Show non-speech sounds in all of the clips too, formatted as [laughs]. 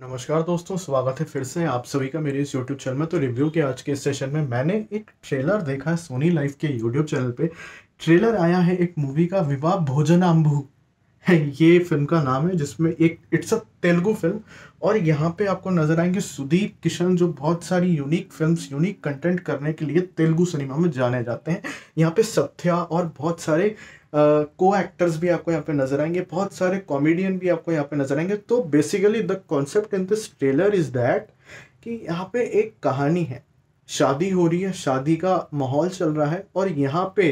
नमस्कार दोस्तों स्वागत है फिर से आप सभी का मेरे इस यूट्यूब चैनल में तो रिव्यू के आज के सेशन में मैंने एक ट्रेलर देखा है सोनी लाइफ के यूट्यूब चैनल पे ट्रेलर आया है एक मूवी का विवाह अम्बू [laughs] ये फिल्म का नाम है जिसमें एक इट्स अ तेलुगु फिल्म और यहाँ पे आपको नजर आएंगे सुदीप किशन जो बहुत सारी यूनिक फिल्म्स यूनिक कंटेंट करने के लिए तेलुगु सिनेमा में जाने जाते हैं यहाँ पे सत्या और बहुत सारे को एक्टर्स भी आपको यहाँ पे नजर आएंगे बहुत सारे कॉमेडियन भी आपको यहाँ पे नजर आएंगे तो basically the concept in this trailer is that कि यहाँ पे एक कहानी है शादी हो रही है शादी का माहौल चल रहा है और यहाँ पे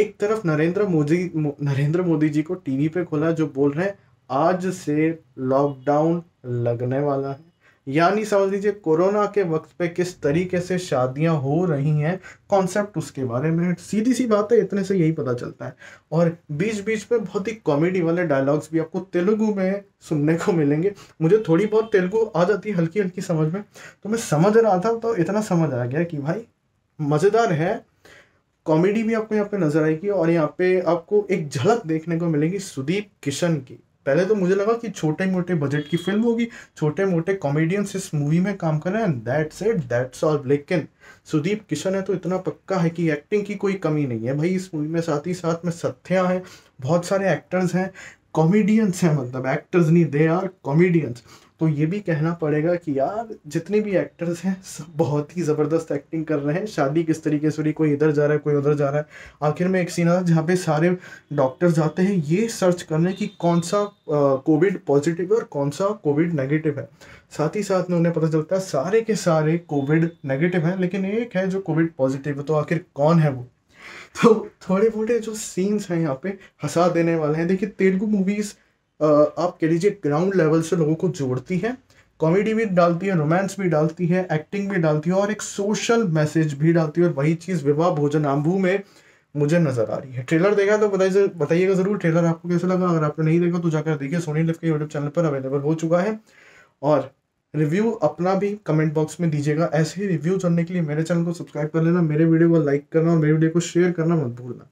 एक तरफ नरेंद्र मोदी नरेंद्र मोदी जी को टीवी पे खोला जो बोल रहे हैं आज से लॉकडाउन लगने वाला है यानी समझ लीजिए कोरोना के वक्त पे किस तरीके से शादियां हो रही हैं कॉन्सेप्ट उसके बारे में सीधी सी बात है इतने से यही पता चलता है और बीच बीच में बहुत ही कॉमेडी वाले डायलॉग्स भी आपको तेलुगु में सुनने को मिलेंगे मुझे थोड़ी बहुत तेलुगु आ जाती है हल्की हल्की समझ में तो मैं समझ रहा था तो इतना समझ आ गया कि भाई मज़ेदार है कॉमेडी भी आपको यहाँ पे नज़र आएगी और यहाँ पे आपको एक झलक देखने को मिलेगी सुदीप किशन की पहले तो मुझे लगा कि छोटे मोटे बजट की फिल्म होगी छोटे मोटे कॉमेडियंस इस मूवी में काम कर रहे हैं दैट्स इट दैट्स ऑल लेकिन सुदीप किशन है तो इतना पक्का है कि एक्टिंग की कोई कमी नहीं है भाई इस मूवी में साथ ही साथ में सत्या है बहुत सारे एक्टर्स हैं कॉमेडियंस हैं मतलब एक्टर्स नहीं दे आर कॉमेडियंस तो ये भी कहना पड़ेगा कि यार जितने भी एक्टर्स हैं सब बहुत ही ज़बरदस्त एक्टिंग कर रहे हैं शादी किस तरीके से रही कोई इधर जा रहा है कोई उधर जा रहा है आखिर में एक सीन आता है जहाँ पे सारे डॉक्टर्स आते हैं ये सर्च करने कि कौन सा कोविड पॉजिटिव है और कौन सा कोविड नेगेटिव है साथ ही साथ में उन्हें पता चलता है सारे के सारे कोविड नेगेटिव हैं लेकिन एक है जो कोविड पॉजिटिव है तो आखिर कौन है वो तो थोड़े मोटे जो सीन्स हैं यहाँ पे हंसा देने वाले हैं देखिए तेलुगु मूवीज़ आप कह लीजिए ग्राउंड लेवल से लोगों को जोड़ती है कॉमेडी भी डालती है रोमांस भी डालती है एक्टिंग भी डालती है और एक सोशल मैसेज भी डालती है और वही चीज़ विवाह भोजन आम्बू में मुझे नजर आ रही है ट्रेलर देखा तो बताइए बताइएगा जरूर ट्रेलर आपको कैसा लगा अगर आपने नहीं देखा तो जाकर देखिए सोनी लिफ के यूट्यूब चैनल पर अवेलेबल हो चुका है और रिव्यू अपना भी कमेंट बॉक्स में दीजिएगा ऐसे ही रिव्यू जानने के लिए मेरे चैनल को सब्सक्राइब कर लेना मेरे वीडियो को लाइक करना और मेरे वीडियो को शेयर करना मत भूलना